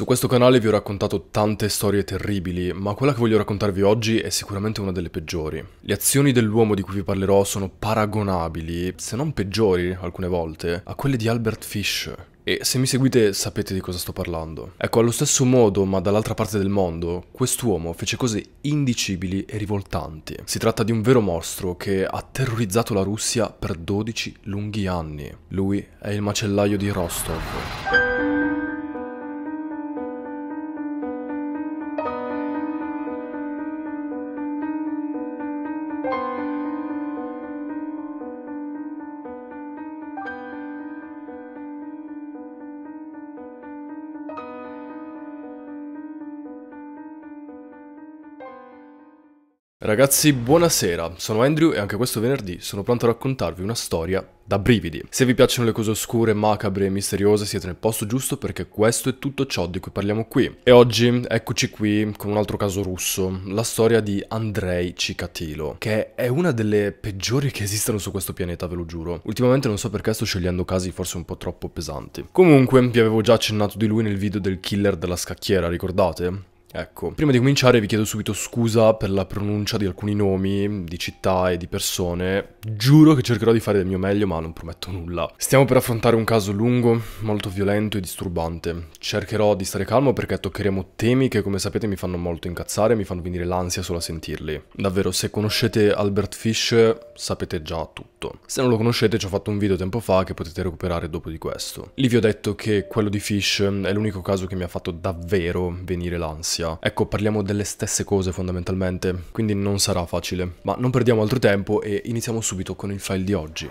Su questo canale vi ho raccontato tante storie terribili, ma quella che voglio raccontarvi oggi è sicuramente una delle peggiori. Le azioni dell'uomo di cui vi parlerò sono paragonabili, se non peggiori alcune volte, a quelle di Albert Fish, e se mi seguite sapete di cosa sto parlando. Ecco, allo stesso modo, ma dall'altra parte del mondo, quest'uomo fece cose indicibili e rivoltanti. Si tratta di un vero mostro che ha terrorizzato la Russia per 12 lunghi anni. Lui è il macellaio di Rostov. Ragazzi, buonasera, sono Andrew e anche questo venerdì sono pronto a raccontarvi una storia da brividi. Se vi piacciono le cose oscure, macabre e misteriose siete nel posto giusto perché questo è tutto ciò di cui parliamo qui. E oggi eccoci qui con un altro caso russo, la storia di Andrei Cicatilo, che è una delle peggiori che esistano su questo pianeta, ve lo giuro. Ultimamente non so perché sto scegliendo casi forse un po' troppo pesanti. Comunque, vi avevo già accennato di lui nel video del killer della scacchiera, ricordate? Ecco, prima di cominciare vi chiedo subito scusa per la pronuncia di alcuni nomi, di città e di persone. Giuro che cercherò di fare del mio meglio, ma non prometto nulla. Stiamo per affrontare un caso lungo, molto violento e disturbante. Cercherò di stare calmo perché toccheremo temi che, come sapete, mi fanno molto incazzare e mi fanno venire l'ansia solo a sentirli. Davvero, se conoscete Albert Fish, sapete già tutto. Se non lo conoscete, ci ho fatto un video tempo fa che potete recuperare dopo di questo. Lì vi ho detto che quello di Fish è l'unico caso che mi ha fatto davvero venire l'ansia ansia. Ecco, parliamo delle stesse cose fondamentalmente, quindi non sarà facile. Ma non perdiamo altro tempo e iniziamo subito con il file di oggi.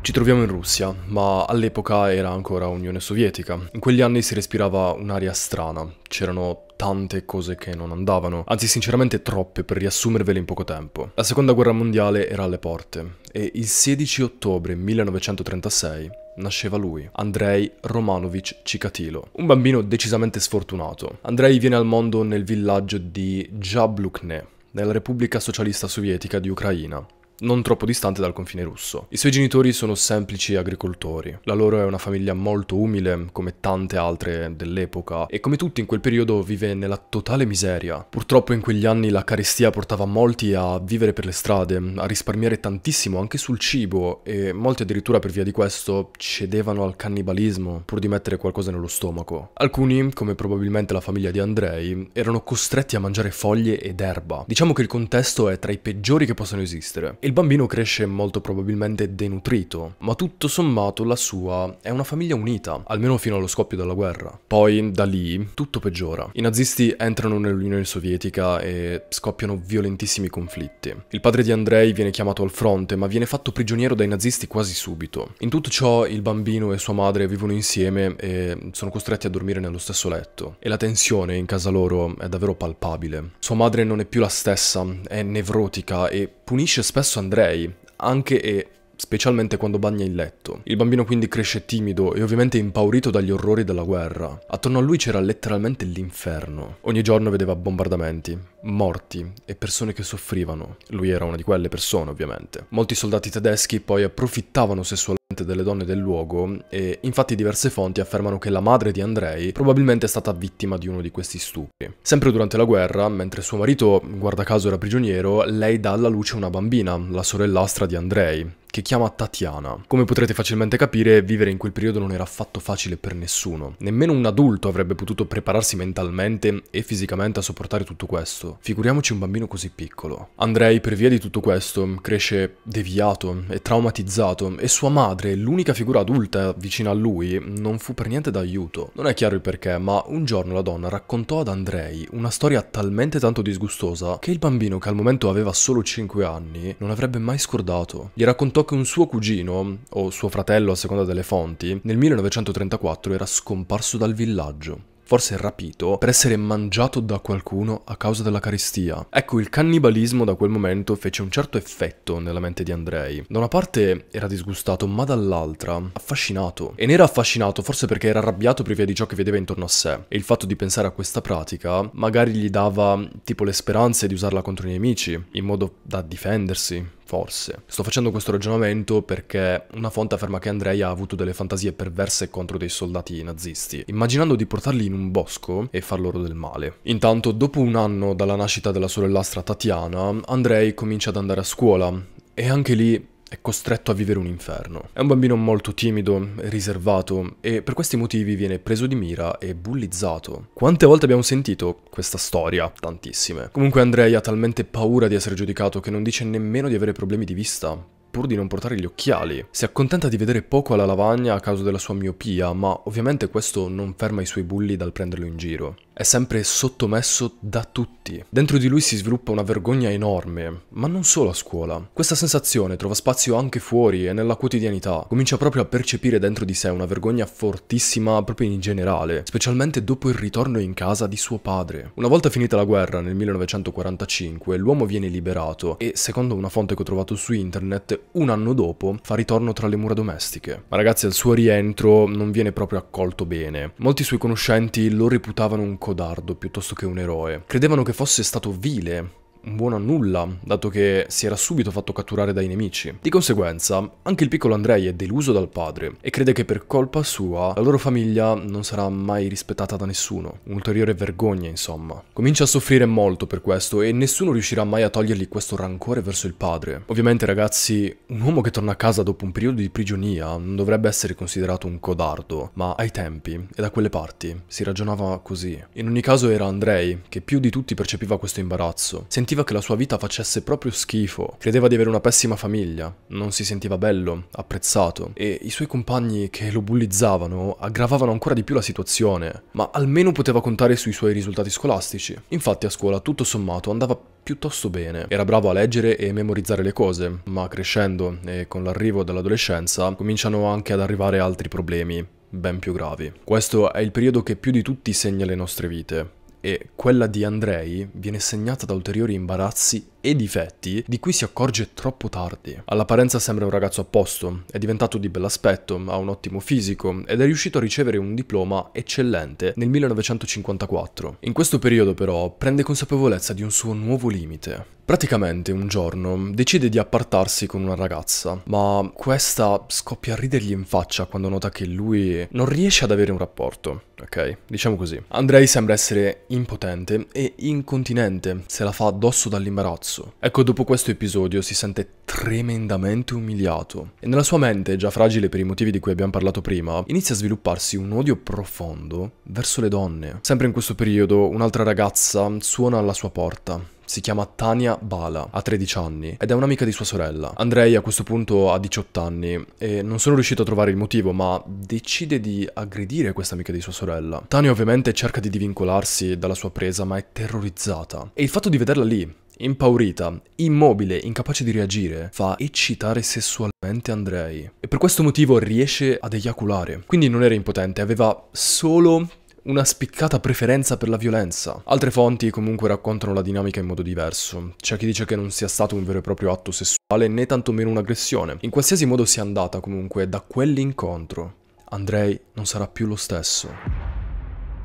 Ci troviamo in Russia, ma all'epoca era ancora Unione Sovietica. In quegli anni si respirava un'aria strana, c'erano tante cose che non andavano, anzi sinceramente troppe per riassumervele in poco tempo. La seconda guerra mondiale era alle porte e il 16 ottobre 1936 nasceva lui, Andrei Romanovich Cicatilo, un bambino decisamente sfortunato. Andrei viene al mondo nel villaggio di Jablukne, nella Repubblica Socialista Sovietica di Ucraina non troppo distante dal confine russo. I suoi genitori sono semplici agricoltori, la loro è una famiglia molto umile come tante altre dell'epoca e come tutti in quel periodo vive nella totale miseria. Purtroppo in quegli anni la carestia portava molti a vivere per le strade, a risparmiare tantissimo anche sul cibo e molti addirittura per via di questo cedevano al cannibalismo pur di mettere qualcosa nello stomaco. Alcuni, come probabilmente la famiglia di Andrei, erano costretti a mangiare foglie ed erba. Diciamo che il contesto è tra i peggiori che possano esistere il bambino cresce molto probabilmente denutrito, ma tutto sommato la sua è una famiglia unita, almeno fino allo scoppio della guerra. Poi, da lì, tutto peggiora. I nazisti entrano nell'Unione Sovietica e scoppiano violentissimi conflitti. Il padre di Andrei viene chiamato al fronte, ma viene fatto prigioniero dai nazisti quasi subito. In tutto ciò, il bambino e sua madre vivono insieme e sono costretti a dormire nello stesso letto. E la tensione in casa loro è davvero palpabile. Sua madre non è più la stessa, è nevrotica e punisce spesso stesso Andrei, anche e specialmente quando bagna il letto. Il bambino quindi cresce timido e ovviamente impaurito dagli orrori della guerra. Attorno a lui c'era letteralmente l'inferno. Ogni giorno vedeva bombardamenti, morti e persone che soffrivano. Lui era una di quelle persone, ovviamente. Molti soldati tedeschi poi approfittavano sessualmente delle donne del luogo e infatti diverse fonti affermano che la madre di Andrei probabilmente è stata vittima di uno di questi stupri. Sempre durante la guerra, mentre suo marito, guarda caso, era prigioniero, lei dà alla luce una bambina, la sorellastra di Andrei, che chiama Tatiana. Come potrete facilmente capire, vivere in quel periodo non era affatto facile per nessuno. Nemmeno un adulto avrebbe potuto prepararsi mentalmente e fisicamente a sopportare tutto questo. Figuriamoci un bambino così piccolo. Andrei, per via di tutto questo, cresce deviato e traumatizzato e sua madre mentre l'unica figura adulta vicino a lui non fu per niente d'aiuto. Non è chiaro il perché, ma un giorno la donna raccontò ad Andrei una storia talmente tanto disgustosa che il bambino, che al momento aveva solo 5 anni, non avrebbe mai scordato. Gli raccontò che un suo cugino, o suo fratello a seconda delle fonti, nel 1934 era scomparso dal villaggio forse rapito, per essere mangiato da qualcuno a causa della carestia. Ecco, il cannibalismo da quel momento fece un certo effetto nella mente di Andrei. Da una parte era disgustato, ma dall'altra affascinato. E ne era affascinato forse perché era arrabbiato per via di ciò che vedeva intorno a sé. E il fatto di pensare a questa pratica magari gli dava tipo le speranze di usarla contro i nemici, in modo da difendersi, Forse. Sto facendo questo ragionamento perché una fonte afferma che Andrei ha avuto delle fantasie perverse contro dei soldati nazisti, immaginando di portarli in un bosco e far loro del male. Intanto, dopo un anno dalla nascita della sorellastra Tatiana, Andrei comincia ad andare a scuola e anche lì è costretto a vivere un inferno. È un bambino molto timido, riservato e per questi motivi viene preso di mira e bullizzato. Quante volte abbiamo sentito questa storia? Tantissime. Comunque Andrei ha talmente paura di essere giudicato che non dice nemmeno di avere problemi di vista, pur di non portare gli occhiali. Si accontenta di vedere poco alla lavagna a causa della sua miopia, ma ovviamente questo non ferma i suoi bulli dal prenderlo in giro è sempre sottomesso da tutti. Dentro di lui si sviluppa una vergogna enorme, ma non solo a scuola. Questa sensazione trova spazio anche fuori e nella quotidianità. Comincia proprio a percepire dentro di sé una vergogna fortissima proprio in generale, specialmente dopo il ritorno in casa di suo padre. Una volta finita la guerra nel 1945, l'uomo viene liberato e, secondo una fonte che ho trovato su internet, un anno dopo fa ritorno tra le mura domestiche. Ma ragazzi, al suo rientro non viene proprio accolto bene. Molti suoi conoscenti lo reputavano un codardo piuttosto che un eroe. Credevano che fosse stato vile buono a nulla, dato che si era subito fatto catturare dai nemici. Di conseguenza, anche il piccolo Andrei è deluso dal padre e crede che per colpa sua la loro famiglia non sarà mai rispettata da nessuno. Un'ulteriore vergogna, insomma. Comincia a soffrire molto per questo e nessuno riuscirà mai a togliergli questo rancore verso il padre. Ovviamente, ragazzi, un uomo che torna a casa dopo un periodo di prigionia non dovrebbe essere considerato un codardo, ma ai tempi e da quelle parti si ragionava così. In ogni caso era Andrei che più di tutti percepiva questo imbarazzo. Sentiva sentiva che la sua vita facesse proprio schifo, credeva di avere una pessima famiglia, non si sentiva bello, apprezzato e i suoi compagni che lo bullizzavano aggravavano ancora di più la situazione, ma almeno poteva contare sui suoi risultati scolastici. Infatti a scuola tutto sommato andava piuttosto bene. Era bravo a leggere e memorizzare le cose, ma crescendo e con l'arrivo dell'adolescenza cominciano anche ad arrivare altri problemi ben più gravi. Questo è il periodo che più di tutti segna le nostre vite e quella di Andrei viene segnata da ulteriori imbarazzi e difetti di cui si accorge troppo tardi. All'apparenza sembra un ragazzo a posto, è diventato di bell'aspetto, ha un ottimo fisico ed è riuscito a ricevere un diploma eccellente nel 1954. In questo periodo però prende consapevolezza di un suo nuovo limite. Praticamente un giorno decide di appartarsi con una ragazza, ma questa scoppia a ridergli in faccia quando nota che lui non riesce ad avere un rapporto, ok? Diciamo così. Andrei sembra essere impotente e incontinente, se la fa addosso dall'imbarazzo. Ecco, dopo questo episodio si sente tremendamente umiliato e nella sua mente, già fragile per i motivi di cui abbiamo parlato prima, inizia a svilupparsi un odio profondo verso le donne. Sempre in questo periodo un'altra ragazza suona alla sua porta si chiama Tania Bala, ha 13 anni ed è un'amica di sua sorella. Andrei a questo punto ha 18 anni e non sono riuscito a trovare il motivo, ma decide di aggredire questa amica di sua sorella. Tania ovviamente cerca di divincolarsi dalla sua presa, ma è terrorizzata. E il fatto di vederla lì, impaurita, immobile, incapace di reagire, fa eccitare sessualmente Andrei. E per questo motivo riesce ad eiaculare. Quindi non era impotente, aveva solo una spiccata preferenza per la violenza. Altre fonti comunque raccontano la dinamica in modo diverso. C'è chi dice che non sia stato un vero e proprio atto sessuale né tantomeno un'aggressione. In qualsiasi modo sia andata comunque da quell'incontro, Andrei non sarà più lo stesso.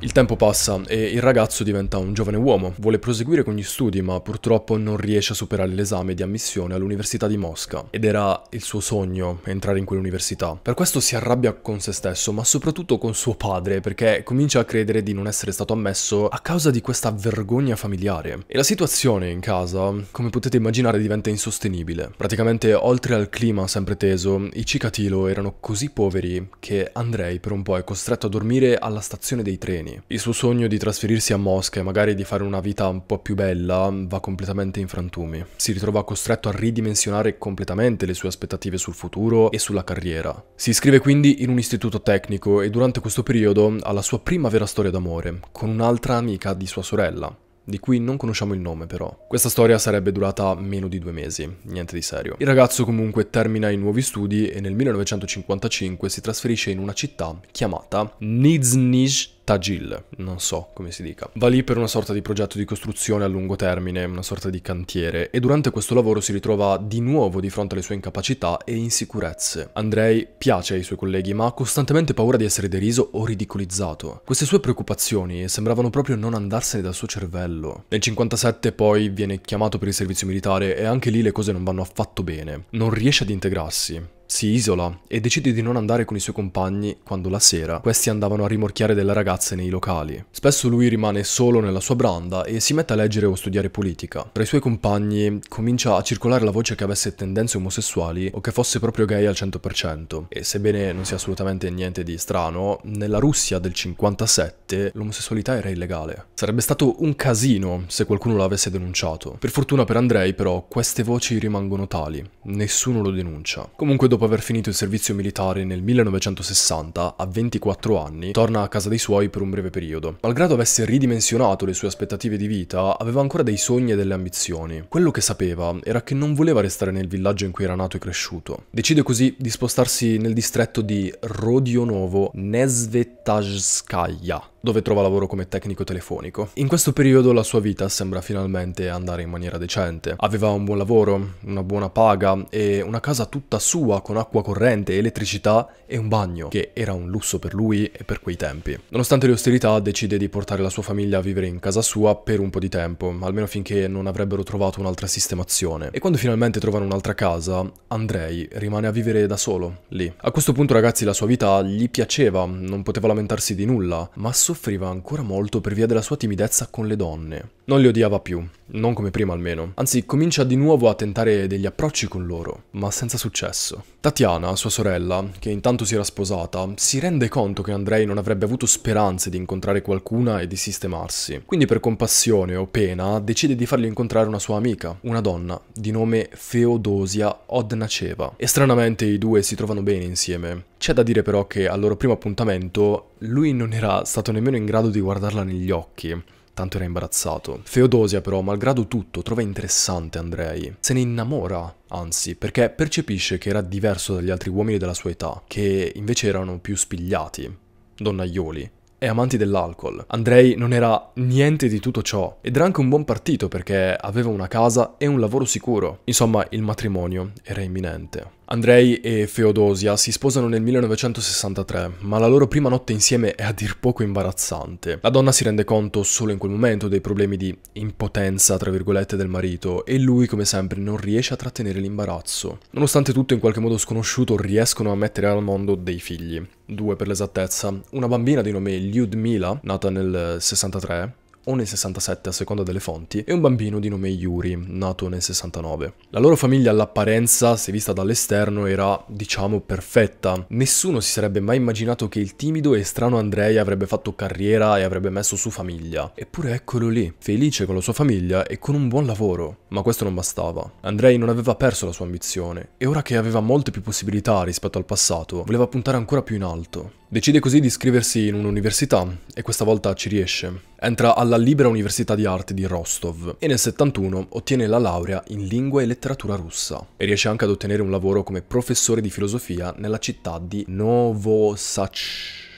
Il tempo passa e il ragazzo diventa un giovane uomo, vuole proseguire con gli studi ma purtroppo non riesce a superare l'esame di ammissione all'Università di Mosca ed era il suo sogno entrare in quell'università. Per questo si arrabbia con se stesso ma soprattutto con suo padre perché comincia a credere di non essere stato ammesso a causa di questa vergogna familiare. E la situazione in casa, come potete immaginare, diventa insostenibile. Praticamente oltre al clima sempre teso, i Cicatilo erano così poveri che Andrei per un po' è costretto a dormire alla stazione dei treni anni. Il suo sogno di trasferirsi a Mosca e magari di fare una vita un po' più bella va completamente in frantumi. Si ritrova costretto a ridimensionare completamente le sue aspettative sul futuro e sulla carriera. Si iscrive quindi in un istituto tecnico e durante questo periodo ha la sua prima vera storia d'amore con un'altra amica di sua sorella di cui non conosciamo il nome però. Questa storia sarebbe durata meno di due mesi, niente di serio. Il ragazzo comunque termina i nuovi studi e nel 1955 si trasferisce in una città chiamata Niznij Tagil, non so come si dica. Va lì per una sorta di progetto di costruzione a lungo termine, una sorta di cantiere, e durante questo lavoro si ritrova di nuovo di fronte alle sue incapacità e insicurezze. Andrei piace ai suoi colleghi, ma ha costantemente paura di essere deriso o ridicolizzato. Queste sue preoccupazioni sembravano proprio non andarsene dal suo cervello. Nel 57 poi viene chiamato per il servizio militare e anche lì le cose non vanno affatto bene. Non riesce ad integrarsi, si isola e decide di non andare con i suoi compagni quando la sera questi andavano a rimorchiare delle ragazze nei locali. Spesso lui rimane solo nella sua branda e si mette a leggere o studiare politica. Tra i suoi compagni comincia a circolare la voce che avesse tendenze omosessuali o che fosse proprio gay al 100%. E sebbene non sia assolutamente niente di strano, nella Russia del 57 l'omosessualità era illegale. Sarebbe stato un casino se qualcuno l'avesse denunciato. Per fortuna per Andrei però queste voci rimangono tali, nessuno lo denuncia. Comunque dopo dopo aver finito il servizio militare nel 1960, a 24 anni, torna a casa dei suoi per un breve periodo. Malgrado avesse ridimensionato le sue aspettative di vita, aveva ancora dei sogni e delle ambizioni. Quello che sapeva era che non voleva restare nel villaggio in cui era nato e cresciuto. Decide così di spostarsi nel distretto di Rodionovo Nesvetajskaya dove trova lavoro come tecnico telefonico. In questo periodo la sua vita sembra finalmente andare in maniera decente. Aveva un buon lavoro, una buona paga e una casa tutta sua con acqua corrente, elettricità e un bagno, che era un lusso per lui e per quei tempi. Nonostante le ostilità decide di portare la sua famiglia a vivere in casa sua per un po' di tempo, almeno finché non avrebbero trovato un'altra sistemazione. E quando finalmente trovano un'altra casa, Andrei rimane a vivere da solo, lì. A questo punto ragazzi la sua vita gli piaceva, non poteva lamentarsi di nulla, ma solo soffriva ancora molto per via della sua timidezza con le donne. Non le odiava più, non come prima almeno. Anzi, comincia di nuovo a tentare degli approcci con loro, ma senza successo. Tatiana, sua sorella, che intanto si era sposata, si rende conto che Andrei non avrebbe avuto speranze di incontrare qualcuna e di sistemarsi. Quindi per compassione o pena decide di fargli incontrare una sua amica, una donna, di nome Feodosia Odnaceva. E stranamente i due si trovano bene insieme. C'è da dire però che al loro primo appuntamento lui non era stato nemmeno in grado di guardarla negli occhi tanto era imbarazzato. Feodosia però, malgrado tutto, trova interessante Andrei. Se ne innamora, anzi, perché percepisce che era diverso dagli altri uomini della sua età, che invece erano più spigliati, donnaioli e amanti dell'alcol. Andrei non era niente di tutto ciò ed era anche un buon partito perché aveva una casa e un lavoro sicuro. Insomma, il matrimonio era imminente. Andrei e Feodosia si sposano nel 1963, ma la loro prima notte insieme è a dir poco imbarazzante. La donna si rende conto solo in quel momento dei problemi di impotenza, tra virgolette, del marito, e lui, come sempre, non riesce a trattenere l'imbarazzo. Nonostante tutto, in qualche modo sconosciuto, riescono a mettere al mondo dei figli due per l'esattezza, una bambina di nome Lyudmila, nata nel 63, o nel 67 a seconda delle fonti, e un bambino di nome Yuri, nato nel 69. La loro famiglia all'apparenza, se vista dall'esterno, era, diciamo, perfetta. Nessuno si sarebbe mai immaginato che il timido e strano Andrei avrebbe fatto carriera e avrebbe messo su famiglia. Eppure eccolo lì, felice con la sua famiglia e con un buon lavoro. Ma questo non bastava. Andrei non aveva perso la sua ambizione, e ora che aveva molte più possibilità rispetto al passato, voleva puntare ancora più in alto. Decide così di iscriversi in un'università e questa volta ci riesce. Entra alla Libera Università di Arte di Rostov e nel 71 ottiene la laurea in lingua e letteratura russa e riesce anche ad ottenere un lavoro come professore di filosofia nella città di Novosach.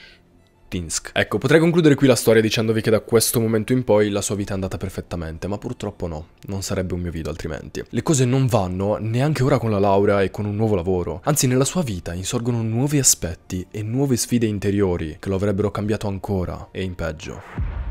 Tinsk. Ecco, potrei concludere qui la storia dicendovi che da questo momento in poi la sua vita è andata perfettamente, ma purtroppo no, non sarebbe un mio video altrimenti. Le cose non vanno neanche ora con la laurea e con un nuovo lavoro, anzi nella sua vita insorgono nuovi aspetti e nuove sfide interiori che lo avrebbero cambiato ancora e in peggio.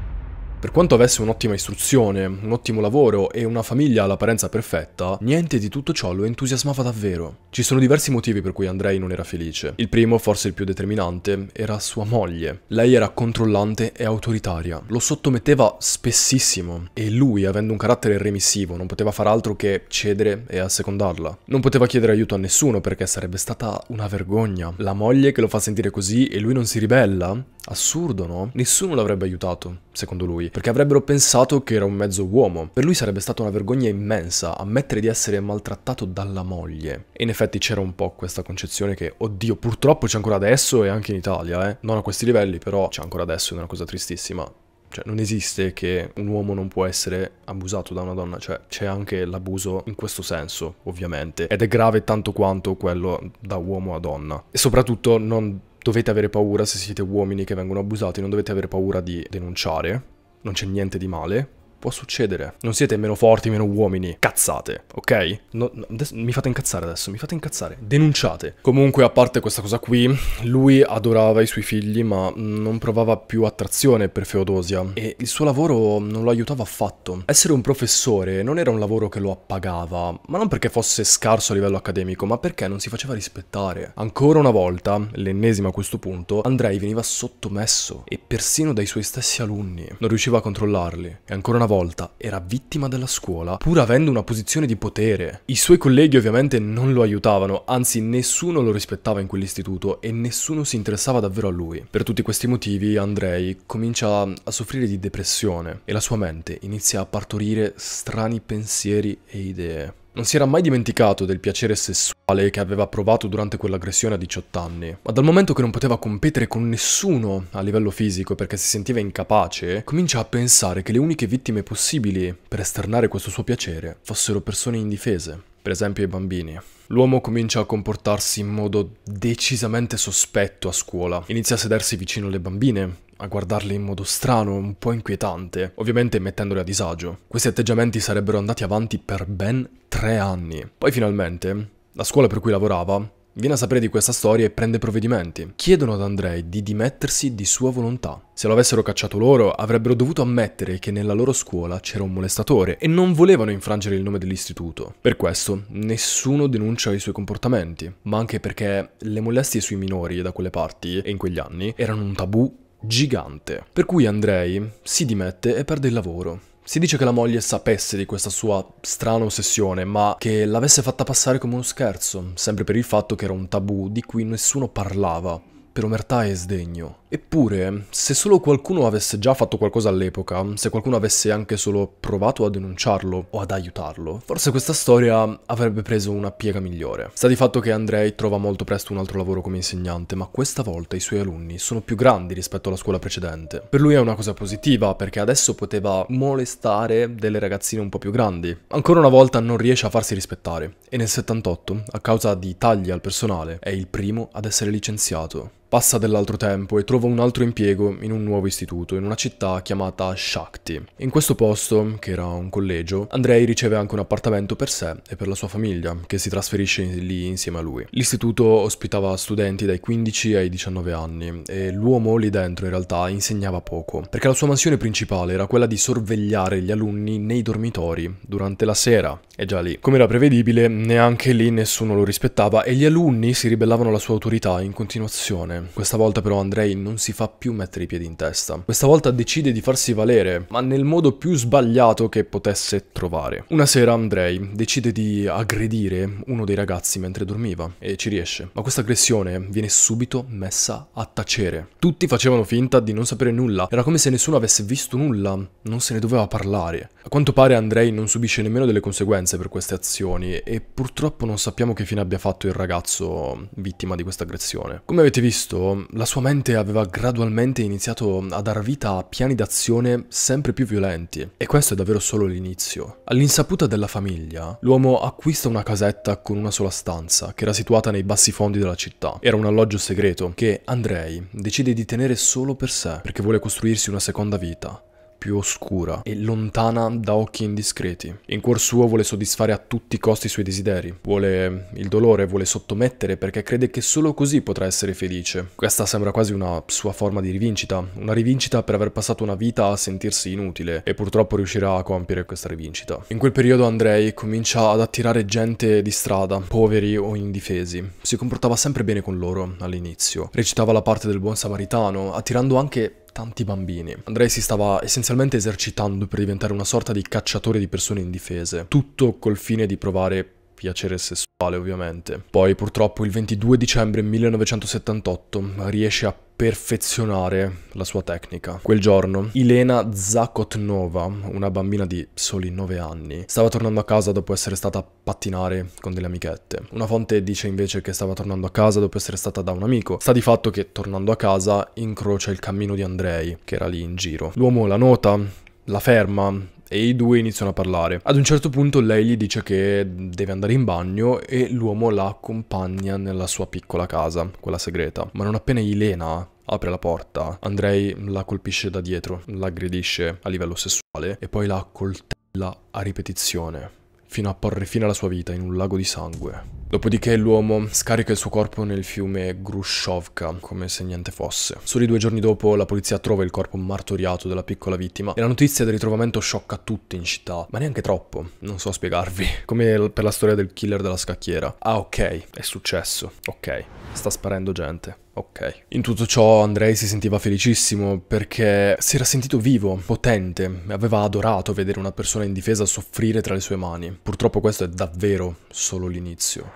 Per quanto avesse un'ottima istruzione, un ottimo lavoro e una famiglia all'apparenza perfetta, niente di tutto ciò lo entusiasmava davvero. Ci sono diversi motivi per cui Andrei non era felice. Il primo, forse il più determinante, era sua moglie. Lei era controllante e autoritaria, lo sottometteva spessissimo e lui, avendo un carattere remissivo, non poteva far altro che cedere e assecondarla. Non poteva chiedere aiuto a nessuno perché sarebbe stata una vergogna. La moglie che lo fa sentire così e lui non si ribella? Assurdo, no? Nessuno l'avrebbe aiutato secondo lui, perché avrebbero pensato che era un mezzo uomo. Per lui sarebbe stata una vergogna immensa ammettere di essere maltrattato dalla moglie. E in effetti c'era un po' questa concezione che, oddio, purtroppo c'è ancora adesso e anche in Italia, eh. Non a questi livelli, però c'è ancora adesso ed è una cosa tristissima. Cioè, non esiste che un uomo non può essere abusato da una donna, cioè c'è anche l'abuso in questo senso, ovviamente, ed è grave tanto quanto quello da uomo a donna. E soprattutto non dovete avere paura se siete uomini che vengono abusati, non dovete avere paura di denunciare, non c'è niente di male, Può succedere. Non siete meno forti, meno uomini. Cazzate, ok? No, no, mi fate incazzare adesso, mi fate incazzare. Denunciate. Comunque, a parte questa cosa qui, lui adorava i suoi figli, ma non provava più attrazione per Feodosia. E il suo lavoro non lo aiutava affatto. Essere un professore non era un lavoro che lo appagava, ma non perché fosse scarso a livello accademico, ma perché non si faceva rispettare. Ancora una volta, l'ennesima a questo punto, Andrei veniva sottomesso e persino dai suoi stessi alunni. Non riusciva a controllarli. E ancora una volta volta era vittima della scuola, pur avendo una posizione di potere. I suoi colleghi ovviamente non lo aiutavano, anzi nessuno lo rispettava in quell'istituto e nessuno si interessava davvero a lui. Per tutti questi motivi Andrei comincia a soffrire di depressione e la sua mente inizia a partorire strani pensieri e idee. Non si era mai dimenticato del piacere sessuale che aveva provato durante quell'aggressione a 18 anni, ma dal momento che non poteva competere con nessuno a livello fisico perché si sentiva incapace, comincia a pensare che le uniche vittime possibili per esternare questo suo piacere fossero persone indifese, per esempio i bambini. L'uomo comincia a comportarsi in modo decisamente sospetto a scuola. Inizia a sedersi vicino alle bambine, a guardarli in modo strano, un po' inquietante, ovviamente mettendoli a disagio. Questi atteggiamenti sarebbero andati avanti per ben tre anni. Poi finalmente, la scuola per cui lavorava viene a sapere di questa storia e prende provvedimenti. Chiedono ad Andrei di dimettersi di sua volontà. Se lo avessero cacciato loro, avrebbero dovuto ammettere che nella loro scuola c'era un molestatore e non volevano infrangere il nome dell'istituto. Per questo, nessuno denuncia i suoi comportamenti, ma anche perché le molestie sui minori da quelle parti e in quegli anni erano un tabù gigante. Per cui Andrei si dimette e perde il lavoro. Si dice che la moglie sapesse di questa sua strana ossessione, ma che l'avesse fatta passare come uno scherzo, sempre per il fatto che era un tabù di cui nessuno parlava per omertà e sdegno. Eppure, se solo qualcuno avesse già fatto qualcosa all'epoca, se qualcuno avesse anche solo provato a denunciarlo o ad aiutarlo, forse questa storia avrebbe preso una piega migliore. Sta di fatto che Andrei trova molto presto un altro lavoro come insegnante, ma questa volta i suoi alunni sono più grandi rispetto alla scuola precedente. Per lui è una cosa positiva, perché adesso poteva molestare delle ragazzine un po' più grandi. Ancora una volta non riesce a farsi rispettare, e nel 78, a causa di tagli al personale, è il primo ad essere licenziato. Passa dell'altro tempo e trova un altro impiego in un nuovo istituto, in una città chiamata Shakti. In questo posto, che era un collegio, Andrei riceve anche un appartamento per sé e per la sua famiglia, che si trasferisce lì insieme a lui. L'istituto ospitava studenti dai 15 ai 19 anni e l'uomo lì dentro in realtà insegnava poco, perché la sua mansione principale era quella di sorvegliare gli alunni nei dormitori durante la sera. E già lì, come era prevedibile, neanche lì nessuno lo rispettava e gli alunni si ribellavano alla sua autorità in continuazione questa volta però Andrei non si fa più mettere i piedi in testa. Questa volta decide di farsi valere, ma nel modo più sbagliato che potesse trovare. Una sera Andrei decide di aggredire uno dei ragazzi mentre dormiva e ci riesce, ma questa aggressione viene subito messa a tacere. Tutti facevano finta di non sapere nulla, era come se nessuno avesse visto nulla, non se ne doveva parlare. A quanto pare Andrei non subisce nemmeno delle conseguenze per queste azioni e purtroppo non sappiamo che fine abbia fatto il ragazzo vittima di questa aggressione. Come avete visto, questo, la sua mente aveva gradualmente iniziato a dar vita a piani d'azione sempre più violenti, e questo è davvero solo l'inizio. All'insaputa della famiglia, l'uomo acquista una casetta con una sola stanza, che era situata nei bassi fondi della città. Era un alloggio segreto che Andrei decide di tenere solo per sé, perché vuole costruirsi una seconda vita più oscura e lontana da occhi indiscreti. In cuor suo vuole soddisfare a tutti i costi i suoi desideri, vuole il dolore, vuole sottomettere perché crede che solo così potrà essere felice. Questa sembra quasi una sua forma di rivincita, una rivincita per aver passato una vita a sentirsi inutile e purtroppo riuscirà a compiere questa rivincita. In quel periodo Andrei comincia ad attirare gente di strada, poveri o indifesi. Si comportava sempre bene con loro all'inizio, recitava la parte del buon samaritano, attirando anche tanti bambini. Andrei si stava essenzialmente esercitando per diventare una sorta di cacciatore di persone indifese, tutto col fine di provare piacere sessuale ovviamente. Poi purtroppo il 22 dicembre 1978 riesce a perfezionare la sua tecnica. Quel giorno Elena Zakotnova, una bambina di soli 9 anni, stava tornando a casa dopo essere stata a pattinare con delle amichette. Una fonte dice invece che stava tornando a casa dopo essere stata da un amico. Sta di fatto che tornando a casa incrocia il cammino di Andrei, che era lì in giro. L'uomo la nota, la ferma, e i due iniziano a parlare. Ad un certo punto lei gli dice che deve andare in bagno e l'uomo la accompagna nella sua piccola casa, quella segreta. Ma non appena Ilena apre la porta, Andrei la colpisce da dietro, la aggredisce a livello sessuale e poi la accoltella a ripetizione fino a porre fine alla sua vita in un lago di sangue. Dopodiché l'uomo scarica il suo corpo nel fiume Grushovka, come se niente fosse. Soli due giorni dopo la polizia trova il corpo martoriato della piccola vittima e la notizia del ritrovamento sciocca tutti in città, ma neanche troppo, non so spiegarvi, come per la storia del killer della scacchiera. Ah ok, è successo, ok, sta sparendo gente. Ok. In tutto ciò Andrei si sentiva felicissimo perché si era sentito vivo, potente, e aveva adorato vedere una persona indifesa soffrire tra le sue mani. Purtroppo questo è davvero solo l'inizio.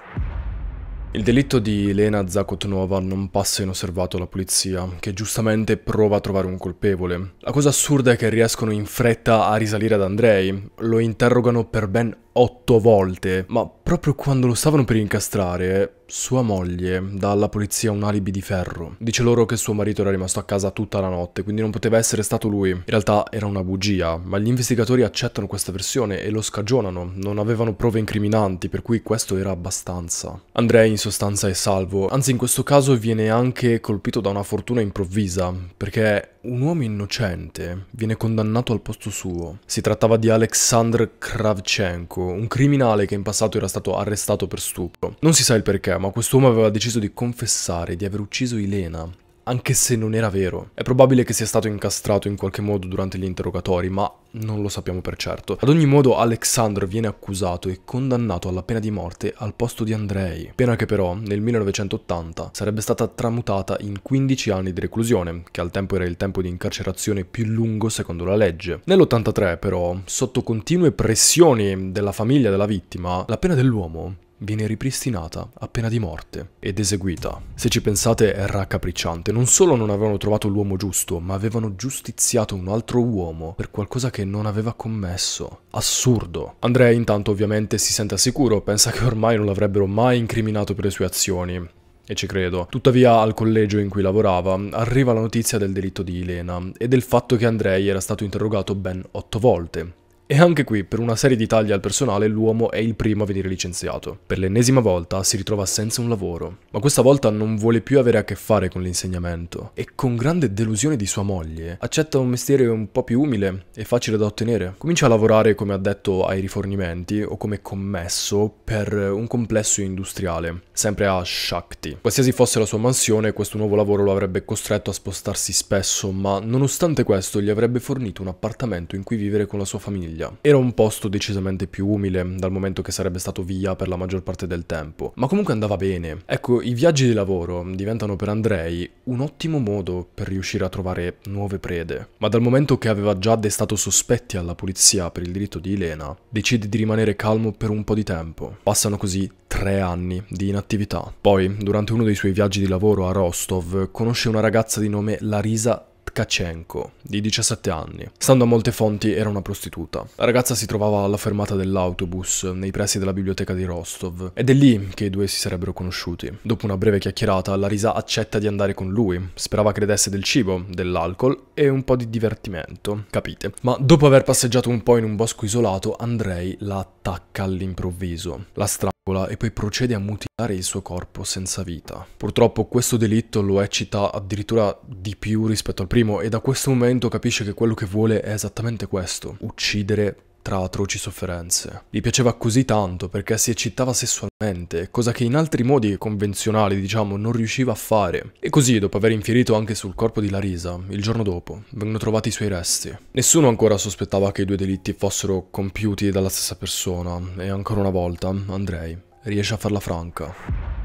Il delitto di Elena Zakotnova non passa inosservato alla polizia, che giustamente prova a trovare un colpevole. La cosa assurda è che riescono in fretta a risalire ad Andrei, lo interrogano per ben otto volte, ma proprio quando lo stavano per incastrare, sua moglie dà alla polizia un alibi di ferro. Dice loro che suo marito era rimasto a casa tutta la notte, quindi non poteva essere stato lui. In realtà era una bugia, ma gli investigatori accettano questa versione e lo scagionano. Non avevano prove incriminanti, per cui questo era abbastanza. Andrei in sostanza è salvo, anzi in questo caso viene anche colpito da una fortuna improvvisa, perché un uomo innocente viene condannato al posto suo. Si trattava di Alexander Kravchenko, un criminale che in passato era stato arrestato per stupro. Non si sa il perché, ma quest'uomo aveva deciso di confessare di aver ucciso Elena, anche se non era vero. È probabile che sia stato incastrato in qualche modo durante gli interrogatori, ma non lo sappiamo per certo. Ad ogni modo Alexander viene accusato e condannato alla pena di morte al posto di Andrei, pena che però nel 1980 sarebbe stata tramutata in 15 anni di reclusione, che al tempo era il tempo di incarcerazione più lungo secondo la legge. Nell'83 però, sotto continue pressioni della famiglia della vittima, la pena dell'uomo viene ripristinata a pena di morte ed eseguita. Se ci pensate è raccapricciante, non solo non avevano trovato l'uomo giusto, ma avevano giustiziato un altro uomo per qualcosa che non aveva commesso. Assurdo. Andrea intanto ovviamente si sente sicuro, pensa che ormai non l'avrebbero mai incriminato per le sue azioni. E ci credo. Tuttavia al collegio in cui lavorava arriva la notizia del delitto di Elena e del fatto che Andrei era stato interrogato ben otto volte e anche qui, per una serie di tagli al personale, l'uomo è il primo a venire licenziato. Per l'ennesima volta si ritrova senza un lavoro, ma questa volta non vuole più avere a che fare con l'insegnamento e con grande delusione di sua moglie accetta un mestiere un po' più umile e facile da ottenere. Comincia a lavorare come addetto ai rifornimenti o come commesso per un complesso industriale, sempre a Shakti. Qualsiasi fosse la sua mansione, questo nuovo lavoro lo avrebbe costretto a spostarsi spesso, ma nonostante questo gli avrebbe fornito un appartamento in cui vivere con la sua famiglia famiglia. Era un posto decisamente più umile, dal momento che sarebbe stato via per la maggior parte del tempo, ma comunque andava bene. Ecco, i viaggi di lavoro diventano per Andrei un ottimo modo per riuscire a trovare nuove prede, ma dal momento che aveva già destato sospetti alla polizia per il diritto di Elena, decide di rimanere calmo per un po' di tempo. Passano così tre anni di inattività. Poi, durante uno dei suoi viaggi di lavoro a Rostov, conosce una ragazza di nome Larisa Tkachenko, di 17 anni. Stando a molte fonti era una prostituta. La ragazza si trovava alla fermata dell'autobus, nei pressi della biblioteca di Rostov, ed è lì che i due si sarebbero conosciuti. Dopo una breve chiacchierata, Larisa accetta di andare con lui, sperava credesse del cibo, dell'alcol e un po' di divertimento, capite. Ma dopo aver passeggiato un po' in un bosco isolato, Andrei la attacca all'improvviso. La strada e poi procede a mutilare il suo corpo senza vita. Purtroppo questo delitto lo eccita addirittura di più rispetto al primo e da questo momento capisce che quello che vuole è esattamente questo, uccidere tra atroci sofferenze. Gli piaceva così tanto perché si eccitava sessualmente, cosa che in altri modi convenzionali, diciamo, non riusciva a fare. E così, dopo aver infierito anche sul corpo di Larisa, il giorno dopo, vengono trovati i suoi resti. Nessuno ancora sospettava che i due delitti fossero compiuti dalla stessa persona, e ancora una volta, Andrei riesce a farla franca.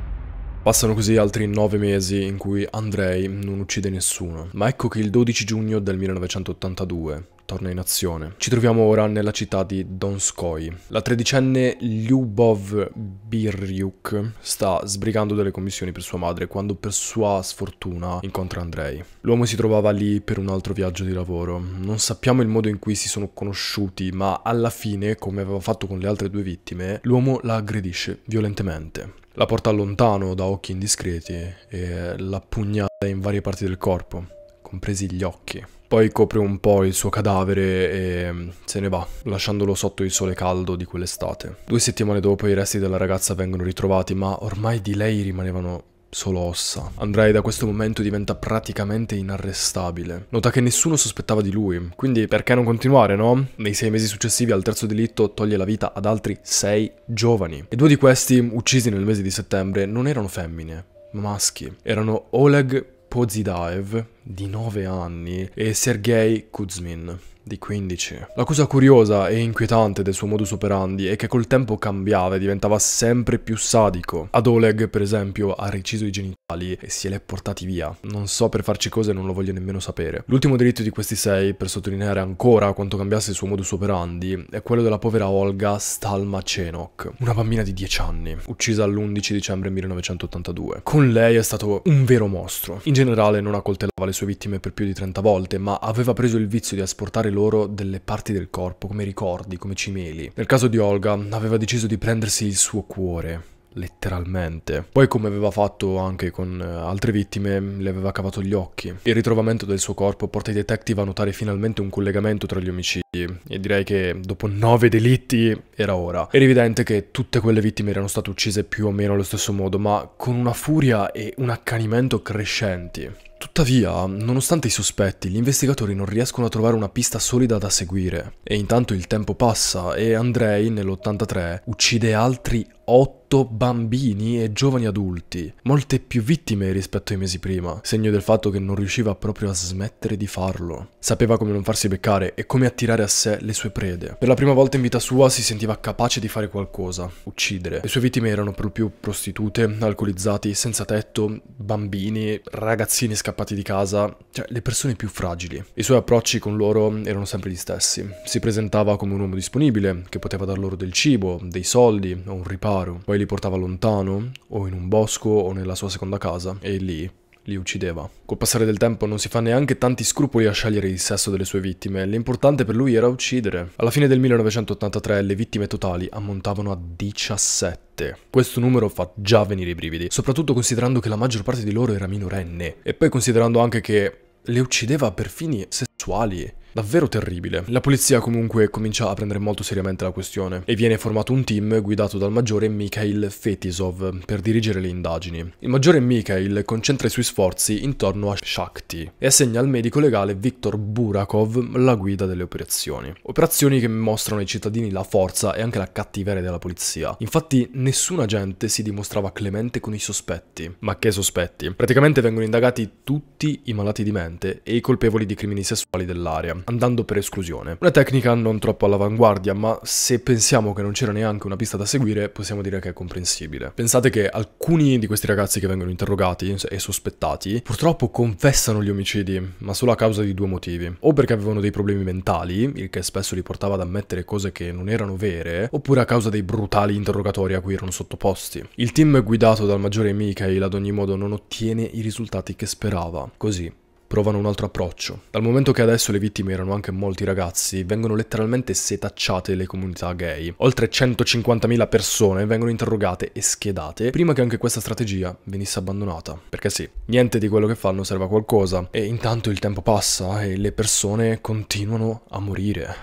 Passano così altri nove mesi in cui Andrei non uccide nessuno, ma ecco che il 12 giugno del 1982 torna in azione. Ci troviamo ora nella città di Donskoy. La tredicenne Lyubov Biryuk sta sbrigando delle commissioni per sua madre quando per sua sfortuna incontra Andrei. L'uomo si trovava lì per un altro viaggio di lavoro. Non sappiamo il modo in cui si sono conosciuti, ma alla fine, come aveva fatto con le altre due vittime, l'uomo la aggredisce violentemente. La porta lontano da occhi indiscreti e la pugnala in varie parti del corpo, compresi gli occhi. Poi copre un po' il suo cadavere e mm, se ne va, lasciandolo sotto il sole caldo di quell'estate. Due settimane dopo i resti della ragazza vengono ritrovati, ma ormai di lei rimanevano solo ossa. Andrei da questo momento diventa praticamente inarrestabile. Nota che nessuno sospettava di lui, quindi perché non continuare, no? Nei sei mesi successivi al terzo delitto toglie la vita ad altri sei giovani. E due di questi, uccisi nel mese di settembre, non erano femmine, ma maschi. Erano Oleg Pozidaev, di 9 anni e Sergei Kuzmin di 15. La cosa curiosa e inquietante del suo modus operandi è che col tempo cambiava e diventava sempre più sadico. Ad Oleg, per esempio, ha reciso i genitali e se li è portati via. Non so per farci cose non lo voglio nemmeno sapere. L'ultimo delitto di questi sei, per sottolineare ancora quanto cambiasse il suo modus operandi, è quello della povera Olga Stalmacenok, una bambina di 10 anni, uccisa l'11 dicembre 1982. Con lei è stato un vero mostro. In generale non accoltellava le le sue vittime per più di 30 volte, ma aveva preso il vizio di asportare loro delle parti del corpo come ricordi, come cimeli. Nel caso di Olga, aveva deciso di prendersi il suo cuore, letteralmente. Poi come aveva fatto anche con eh, altre vittime, le aveva cavato gli occhi. Il ritrovamento del suo corpo porta i detective a notare finalmente un collegamento tra gli omicidi e direi che dopo nove delitti era ora. Era evidente che tutte quelle vittime erano state uccise più o meno allo stesso modo, ma con una furia e un accanimento crescenti. Tuttavia, nonostante i sospetti, gli investigatori non riescono a trovare una pista solida da seguire. E intanto il tempo passa e Andrei, nell'83, uccide altri 8 bambini e giovani adulti, molte più vittime rispetto ai mesi prima, segno del fatto che non riusciva proprio a smettere di farlo. Sapeva come non farsi beccare e come attirare a sé le sue prede. Per la prima volta in vita sua si sentiva capace di fare qualcosa, uccidere. Le sue vittime erano per lo più prostitute, alcolizzati, senza tetto, bambini, ragazzini scappati scappati di casa, cioè le persone più fragili. I suoi approcci con loro erano sempre gli stessi. Si presentava come un uomo disponibile, che poteva dar loro del cibo, dei soldi o un riparo. Poi li portava lontano, o in un bosco o nella sua seconda casa, e lì li uccideva. Col passare del tempo non si fa neanche tanti scrupoli a scegliere il sesso delle sue vittime, l'importante per lui era uccidere. Alla fine del 1983 le vittime totali ammontavano a 17. Questo numero fa già venire i brividi, soprattutto considerando che la maggior parte di loro era minorenne, e poi considerando anche che le uccideva per fini sessuali. Davvero terribile. La polizia comunque comincia a prendere molto seriamente la questione e viene formato un team guidato dal maggiore Mikhail Fetisov per dirigere le indagini. Il maggiore Mikhail concentra i suoi sforzi intorno a Shakti e assegna al medico legale Viktor Burakov la guida delle operazioni. Operazioni che mostrano ai cittadini la forza e anche la cattiveria della polizia. Infatti nessun agente si dimostrava clemente con i sospetti. Ma che sospetti? Praticamente vengono indagati tutti i malati di mente e i colpevoli di crimini sessuali dell'area andando per esclusione. Una tecnica non troppo all'avanguardia, ma se pensiamo che non c'era neanche una pista da seguire, possiamo dire che è comprensibile. Pensate che alcuni di questi ragazzi che vengono interrogati e sospettati, purtroppo confessano gli omicidi, ma solo a causa di due motivi. O perché avevano dei problemi mentali, il che spesso li portava ad ammettere cose che non erano vere, oppure a causa dei brutali interrogatori a cui erano sottoposti. Il team guidato dal maggiore Mikhail ad ogni modo non ottiene i risultati che sperava. Così, provano un altro approccio. Dal momento che adesso le vittime erano anche molti ragazzi, vengono letteralmente setacciate le comunità gay. Oltre 150.000 persone vengono interrogate e schedate prima che anche questa strategia venisse abbandonata. Perché sì, niente di quello che fanno serve a qualcosa e intanto il tempo passa e le persone continuano a morire.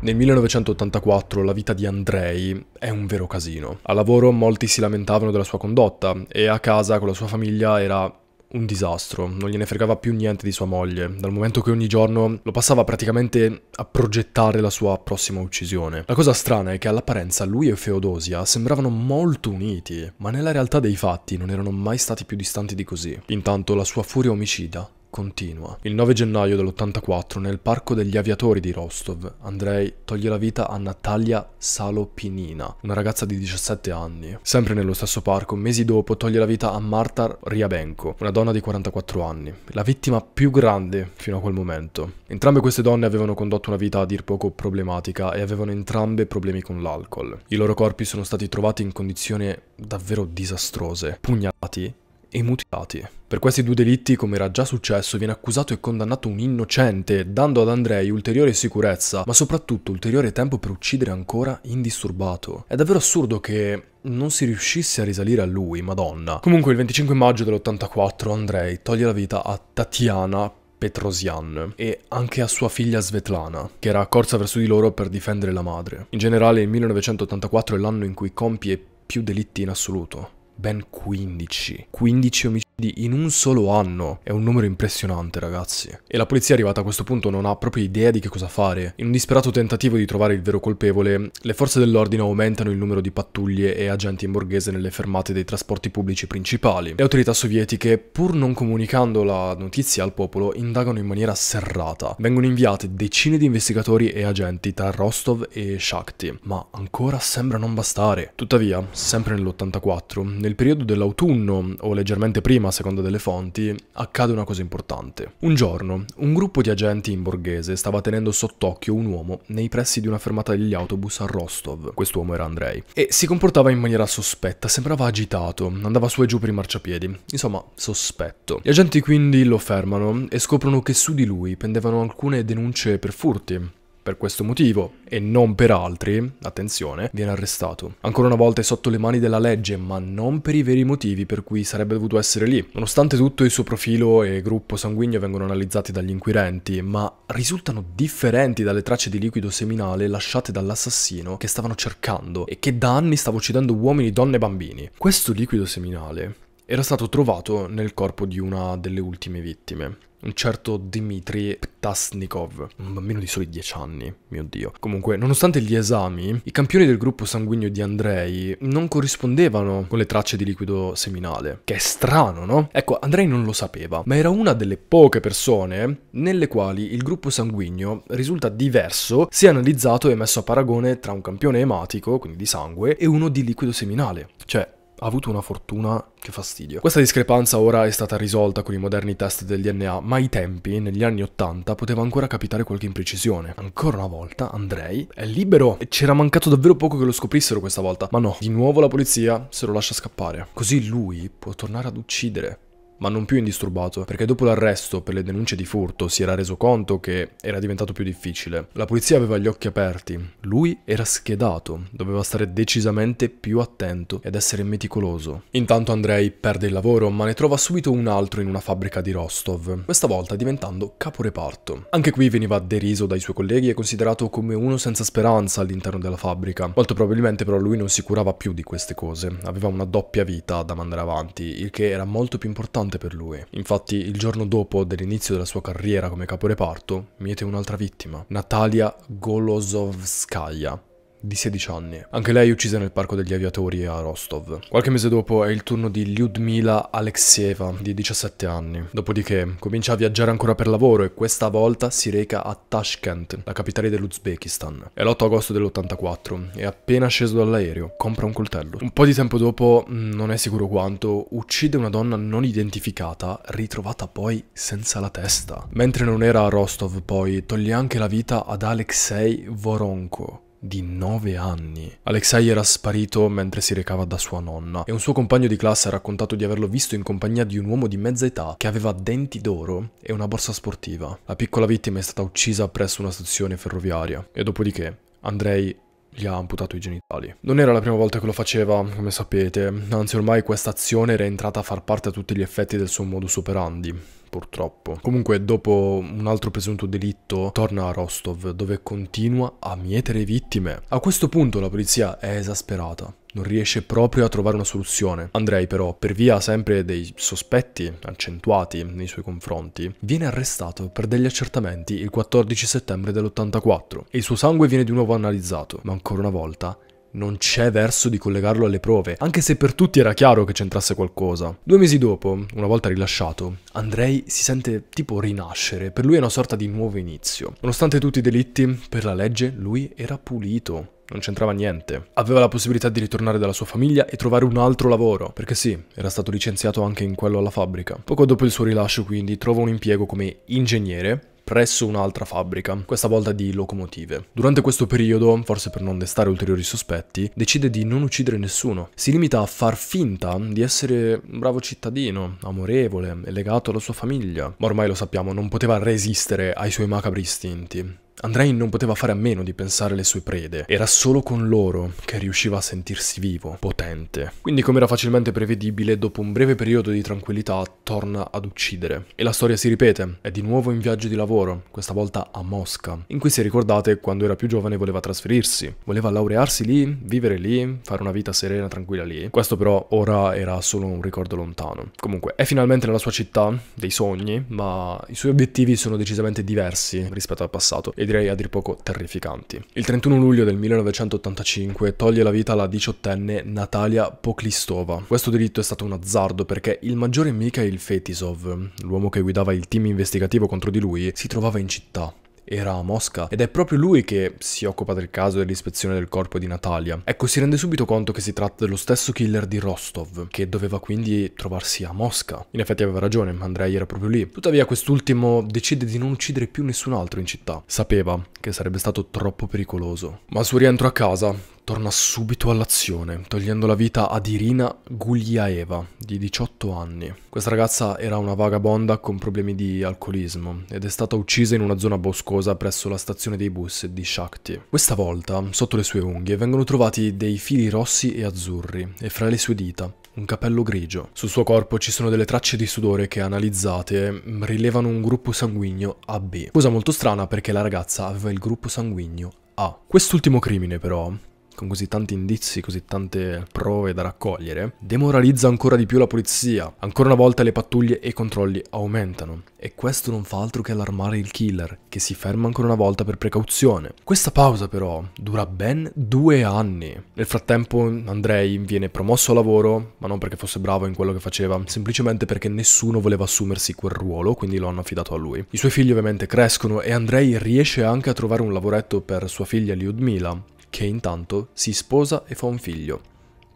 Nel 1984 la vita di Andrei è un vero casino. A lavoro molti si lamentavano della sua condotta e a casa con la sua famiglia era un disastro, non gliene fregava più niente di sua moglie, dal momento che ogni giorno lo passava praticamente a progettare la sua prossima uccisione. La cosa strana è che all'apparenza lui e Feodosia sembravano molto uniti, ma nella realtà dei fatti non erano mai stati più distanti di così. Intanto la sua furia omicida continua. Il 9 gennaio dell'84, nel parco degli aviatori di Rostov, Andrei toglie la vita a Natalia Salopinina, una ragazza di 17 anni. Sempre nello stesso parco, mesi dopo, toglie la vita a Marta Riabenko, una donna di 44 anni, la vittima più grande fino a quel momento. Entrambe queste donne avevano condotto una vita a dir poco problematica e avevano entrambe problemi con l'alcol. I loro corpi sono stati trovati in condizioni davvero disastrose, pugnalati e mutilati. Per questi due delitti, come era già successo, viene accusato e condannato un innocente, dando ad Andrei ulteriore sicurezza, ma soprattutto ulteriore tempo per uccidere ancora indisturbato. È davvero assurdo che non si riuscisse a risalire a lui, madonna. Comunque il 25 maggio dell'84 Andrei toglie la vita a Tatiana Petrosian e anche a sua figlia Svetlana, che era accorsa verso di loro per difendere la madre. In generale il 1984 è l'anno in cui compie più delitti in assoluto ben 15. 15 omicidi in un solo anno. È un numero impressionante, ragazzi. E la polizia arrivata a questo punto non ha proprio idea di che cosa fare. In un disperato tentativo di trovare il vero colpevole, le forze dell'ordine aumentano il numero di pattuglie e agenti in borghese nelle fermate dei trasporti pubblici principali. Le autorità sovietiche, pur non comunicando la notizia al popolo, indagano in maniera serrata. Vengono inviate decine di investigatori e agenti tra Rostov e Shakti, ma ancora sembra non bastare. Tuttavia, sempre nell'84, nel nel periodo dell'autunno, o leggermente prima a seconda delle fonti, accade una cosa importante. Un giorno, un gruppo di agenti in borghese stava tenendo sott'occhio un uomo nei pressi di una fermata degli autobus a Rostov, quest'uomo era Andrei, e si comportava in maniera sospetta, sembrava agitato, andava su e giù per i marciapiedi, insomma, sospetto. Gli agenti quindi lo fermano e scoprono che su di lui pendevano alcune denunce per furti, per questo motivo, e non per altri, attenzione, viene arrestato. Ancora una volta è sotto le mani della legge, ma non per i veri motivi per cui sarebbe dovuto essere lì. Nonostante tutto il suo profilo e gruppo sanguigno vengono analizzati dagli inquirenti, ma risultano differenti dalle tracce di liquido seminale lasciate dall'assassino che stavano cercando e che da anni stava uccidendo uomini, donne e bambini. Questo liquido seminale era stato trovato nel corpo di una delle ultime vittime, un certo Dmitry Ptasnikov, un bambino di soli 10 anni, mio dio. Comunque, nonostante gli esami, i campioni del gruppo sanguigno di Andrei non corrispondevano con le tracce di liquido seminale, che è strano, no? Ecco, Andrei non lo sapeva, ma era una delle poche persone nelle quali il gruppo sanguigno risulta diverso se analizzato e messo a paragone tra un campione ematico, quindi di sangue, e uno di liquido seminale. Cioè, ha avuto una fortuna che fastidio. Questa discrepanza ora è stata risolta con i moderni test del DNA, ma ai tempi, negli anni 80, poteva ancora capitare qualche imprecisione. Ancora una volta, Andrei è libero e c'era mancato davvero poco che lo scoprissero questa volta, ma no, di nuovo la polizia se lo lascia scappare. Così lui può tornare ad uccidere ma non più indisturbato, perché dopo l'arresto per le denunce di furto si era reso conto che era diventato più difficile. La polizia aveva gli occhi aperti, lui era schedato, doveva stare decisamente più attento ed essere meticoloso. Intanto Andrei perde il lavoro, ma ne trova subito un altro in una fabbrica di Rostov, questa volta diventando caporeparto. Anche qui veniva deriso dai suoi colleghi e considerato come uno senza speranza all'interno della fabbrica. Molto probabilmente però lui non si curava più di queste cose, aveva una doppia vita da mandare avanti, il che era molto più importante importante per lui. Infatti, il giorno dopo dell'inizio della sua carriera come caporeparto, miete un'altra vittima, Natalia Golosovskaya, di 16 anni. Anche lei è uccisa nel parco degli aviatori a Rostov. Qualche mese dopo è il turno di Lyudmila Alexeva, di 17 anni. Dopodiché comincia a viaggiare ancora per lavoro e questa volta si reca a Tashkent, la capitale dell'Uzbekistan. È l'8 agosto dell'84 e appena sceso dall'aereo compra un coltello. Un po' di tempo dopo, mm, non è sicuro quanto, uccide una donna non identificata, ritrovata poi senza la testa. Mentre non era a Rostov poi, toglie anche la vita ad Alexei Voronko di 9 anni. Alexei era sparito mentre si recava da sua nonna e un suo compagno di classe ha raccontato di averlo visto in compagnia di un uomo di mezza età che aveva denti d'oro e una borsa sportiva. La piccola vittima è stata uccisa presso una stazione ferroviaria e dopodiché Andrei gli ha amputato i genitali. Non era la prima volta che lo faceva, come sapete, anzi ormai questa azione era entrata a far parte a tutti gli effetti del suo modus operandi purtroppo. Comunque, dopo un altro presunto delitto, torna a Rostov, dove continua a mietere vittime. A questo punto la polizia è esasperata non riesce proprio a trovare una soluzione. Andrei però, per via sempre dei sospetti accentuati nei suoi confronti, viene arrestato per degli accertamenti il 14 settembre dell'84 e il suo sangue viene di nuovo analizzato, ma ancora una volta non c'è verso di collegarlo alle prove, anche se per tutti era chiaro che c'entrasse qualcosa. Due mesi dopo, una volta rilasciato, Andrei si sente tipo rinascere, per lui è una sorta di nuovo inizio. Nonostante tutti i delitti, per la legge lui era pulito. Non c'entrava niente. Aveva la possibilità di ritornare dalla sua famiglia e trovare un altro lavoro, perché sì, era stato licenziato anche in quello alla fabbrica. Poco dopo il suo rilascio, quindi, trova un impiego come ingegnere presso un'altra fabbrica, questa volta di locomotive. Durante questo periodo, forse per non destare ulteriori sospetti, decide di non uccidere nessuno. Si limita a far finta di essere un bravo cittadino, amorevole e legato alla sua famiglia. Ma ormai lo sappiamo, non poteva resistere ai suoi macabri istinti. Andrei non poteva fare a meno di pensare alle sue prede, era solo con loro che riusciva a sentirsi vivo, potente. Quindi come era facilmente prevedibile, dopo un breve periodo di tranquillità torna ad uccidere. E la storia si ripete, è di nuovo in viaggio di lavoro, questa volta a Mosca, in cui se ricordate quando era più giovane voleva trasferirsi, voleva laurearsi lì, vivere lì, fare una vita serena, tranquilla lì. Questo però ora era solo un ricordo lontano. Comunque è finalmente nella sua città, dei sogni, ma i suoi obiettivi sono decisamente diversi rispetto al passato. Ed direi a dir poco terrificanti. Il 31 luglio del 1985 toglie la vita la diciottenne Natalia Poklistova. Questo delitto è stato un azzardo perché il maggiore Mikhail Fetisov, l'uomo che guidava il team investigativo contro di lui, si trovava in città era a Mosca ed è proprio lui che si occupa del caso dell'ispezione del corpo di Natalia. Ecco, si rende subito conto che si tratta dello stesso killer di Rostov, che doveva quindi trovarsi a Mosca. In effetti aveva ragione, Andrei era proprio lì. Tuttavia quest'ultimo decide di non uccidere più nessun altro in città. Sapeva che sarebbe stato troppo pericoloso. Ma al suo rientro a casa, torna subito all'azione, togliendo la vita ad Irina Gugliaeva, di 18 anni. Questa ragazza era una vagabonda con problemi di alcolismo ed è stata uccisa in una zona boscosa presso la stazione dei bus di Shakti. Questa volta, sotto le sue unghie, vengono trovati dei fili rossi e azzurri, e fra le sue dita un capello grigio. Sul suo corpo ci sono delle tracce di sudore che, analizzate, rilevano un gruppo sanguigno AB. Cosa molto strana perché la ragazza aveva il gruppo sanguigno A. Quest'ultimo crimine, però, con così tanti indizi, così tante prove da raccogliere, demoralizza ancora di più la polizia. Ancora una volta le pattuglie e i controlli aumentano. E questo non fa altro che allarmare il killer, che si ferma ancora una volta per precauzione. Questa pausa però dura ben due anni. Nel frattempo Andrei viene promosso a lavoro, ma non perché fosse bravo in quello che faceva, semplicemente perché nessuno voleva assumersi quel ruolo, quindi lo hanno affidato a lui. I suoi figli ovviamente crescono e Andrei riesce anche a trovare un lavoretto per sua figlia Lyudmila, che intanto si sposa e fa un figlio,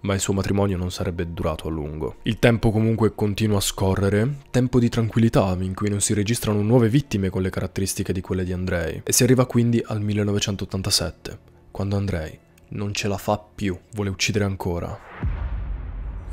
ma il suo matrimonio non sarebbe durato a lungo. Il tempo comunque continua a scorrere, tempo di tranquillità in cui non si registrano nuove vittime con le caratteristiche di quelle di Andrei, e si arriva quindi al 1987, quando Andrei non ce la fa più, vuole uccidere ancora.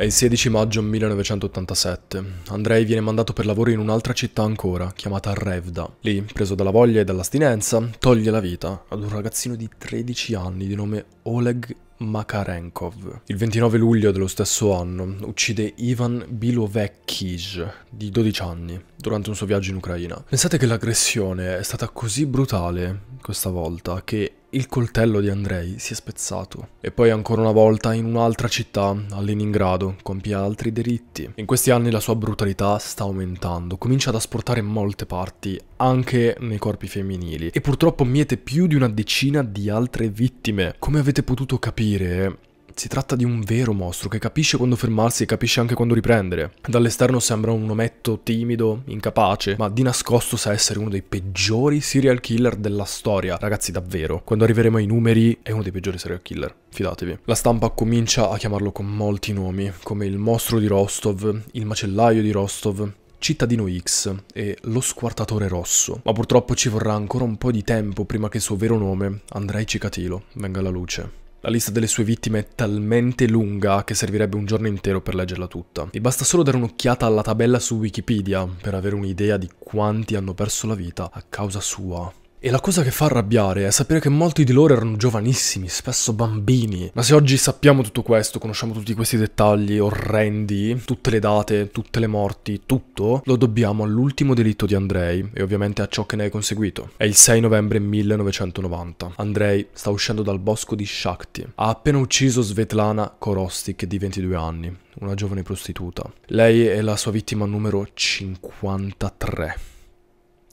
È il 16 maggio 1987. Andrei viene mandato per lavoro in un'altra città ancora, chiamata Revda. Lì, preso dalla voglia e dall'astinenza, toglie la vita ad un ragazzino di 13 anni di nome Oleg Makarenkov. Il 29 luglio dello stesso anno uccide Ivan Bilovekij, di 12 anni, durante un suo viaggio in Ucraina. Pensate che l'aggressione è stata così brutale questa volta che il coltello di Andrei si è spezzato e poi ancora una volta in un'altra città, a Leningrado, compie altri delitti. In questi anni la sua brutalità sta aumentando, comincia ad asportare molte parti, anche nei corpi femminili, e purtroppo miete più di una decina di altre vittime. Come avete potuto capire, si tratta di un vero mostro che capisce quando fermarsi e capisce anche quando riprendere. Dall'esterno sembra un ometto timido, incapace, ma di nascosto sa essere uno dei peggiori serial killer della storia. Ragazzi, davvero, quando arriveremo ai numeri è uno dei peggiori serial killer, fidatevi. La stampa comincia a chiamarlo con molti nomi, come il mostro di Rostov, il macellaio di Rostov, Cittadino X e Lo Squartatore Rosso, ma purtroppo ci vorrà ancora un po' di tempo prima che il suo vero nome, Andrei Cicatilo, venga alla luce. La lista delle sue vittime è talmente lunga che servirebbe un giorno intero per leggerla tutta. Vi basta solo dare un'occhiata alla tabella su Wikipedia per avere un'idea di quanti hanno perso la vita a causa sua. E la cosa che fa arrabbiare è sapere che molti di loro erano giovanissimi, spesso bambini. Ma se oggi sappiamo tutto questo, conosciamo tutti questi dettagli orrendi, tutte le date, tutte le morti, tutto, lo dobbiamo all'ultimo delitto di Andrei e ovviamente a ciò che ne è conseguito. È il 6 novembre 1990. Andrei sta uscendo dal bosco di Shakti. Ha appena ucciso Svetlana Korostik di 22 anni, una giovane prostituta. Lei è la sua vittima numero 53.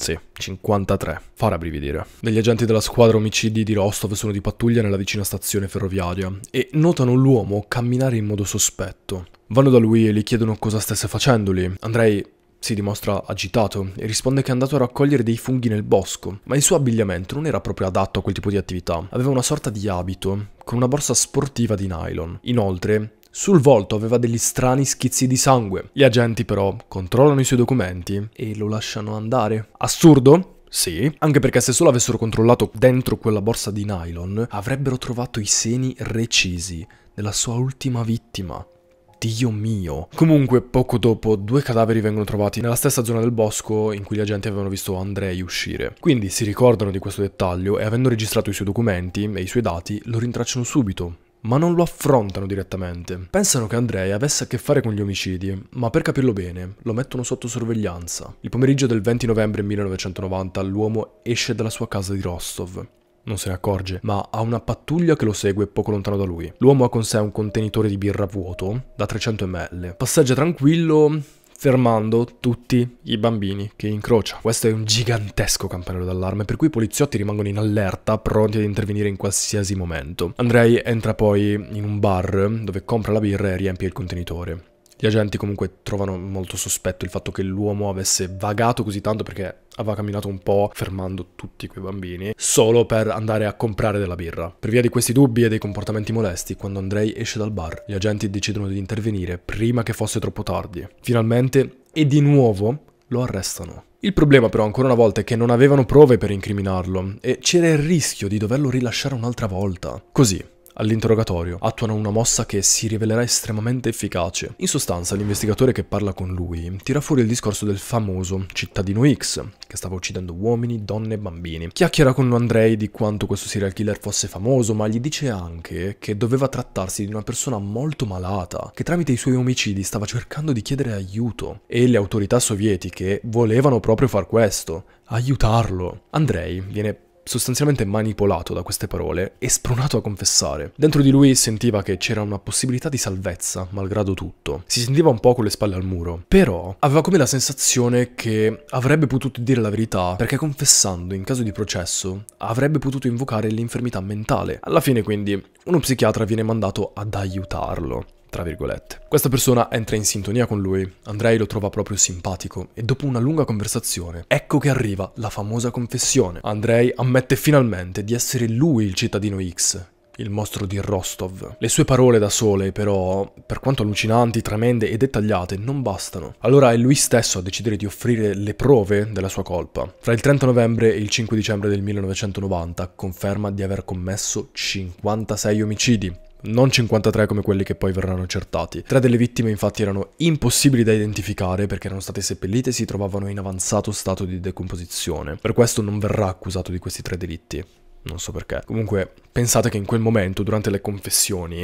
Sì, 53. Farà brividire. Degli agenti della squadra omicidi di Rostov sono di pattuglia nella vicina stazione ferroviaria e notano l'uomo camminare in modo sospetto. Vanno da lui e gli chiedono cosa stesse facendo lì. Andrei si dimostra agitato e risponde che è andato a raccogliere dei funghi nel bosco, ma il suo abbigliamento non era proprio adatto a quel tipo di attività. Aveva una sorta di abito, con una borsa sportiva di nylon. Inoltre, sul volto aveva degli strani schizzi di sangue. Gli agenti però controllano i suoi documenti e lo lasciano andare. Assurdo? Sì, anche perché se solo avessero controllato dentro quella borsa di nylon, avrebbero trovato i seni recisi della sua ultima vittima. Dio mio. Comunque, poco dopo, due cadaveri vengono trovati nella stessa zona del bosco in cui gli agenti avevano visto Andrei uscire. Quindi si ricordano di questo dettaglio e avendo registrato i suoi documenti e i suoi dati, lo rintracciano subito ma non lo affrontano direttamente. Pensano che Andrei avesse a che fare con gli omicidi, ma per capirlo bene lo mettono sotto sorveglianza. Il pomeriggio del 20 novembre 1990 l'uomo esce dalla sua casa di Rostov non se ne accorge, ma ha una pattuglia che lo segue poco lontano da lui. L'uomo ha con sé un contenitore di birra vuoto da 300 ml. Passeggia tranquillo fermando tutti i bambini che incrocia. Questo è un gigantesco campanello d'allarme, per cui i poliziotti rimangono in allerta, pronti ad intervenire in qualsiasi momento. Andrei entra poi in un bar dove compra la birra e riempie il contenitore. Gli agenti comunque trovano molto sospetto il fatto che l'uomo avesse vagato così tanto perché aveva camminato un po' fermando tutti quei bambini solo per andare a comprare della birra. Per via di questi dubbi e dei comportamenti molesti, quando Andrei esce dal bar, gli agenti decidono di intervenire prima che fosse troppo tardi. Finalmente, e di nuovo, lo arrestano. Il problema però ancora una volta è che non avevano prove per incriminarlo e c'era il rischio di doverlo rilasciare un'altra volta. Così, all'interrogatorio, attuano una mossa che si rivelerà estremamente efficace. In sostanza, l'investigatore che parla con lui tira fuori il discorso del famoso cittadino X, che stava uccidendo uomini, donne e bambini. Chiacchiera con Andrei di quanto questo serial killer fosse famoso, ma gli dice anche che doveva trattarsi di una persona molto malata, che tramite i suoi omicidi stava cercando di chiedere aiuto. E le autorità sovietiche volevano proprio far questo, aiutarlo. Andrei viene sostanzialmente manipolato da queste parole e spronato a confessare. Dentro di lui sentiva che c'era una possibilità di salvezza, malgrado tutto. Si sentiva un po' con le spalle al muro, però aveva come la sensazione che avrebbe potuto dire la verità perché confessando in caso di processo avrebbe potuto invocare l'infermità mentale. Alla fine quindi uno psichiatra viene mandato ad aiutarlo tra virgolette. Questa persona entra in sintonia con lui, Andrei lo trova proprio simpatico e dopo una lunga conversazione ecco che arriva la famosa confessione. Andrei ammette finalmente di essere lui il cittadino X il mostro di Rostov. Le sue parole da sole, però, per quanto allucinanti, tremende e dettagliate, non bastano. Allora è lui stesso a decidere di offrire le prove della sua colpa. Fra il 30 novembre e il 5 dicembre del 1990 conferma di aver commesso 56 omicidi, non 53 come quelli che poi verranno accertati. Tre delle vittime infatti erano impossibili da identificare perché erano state seppellite e si trovavano in avanzato stato di decomposizione. Per questo non verrà accusato di questi tre delitti. Non so perché. Comunque, pensate che in quel momento, durante le confessioni,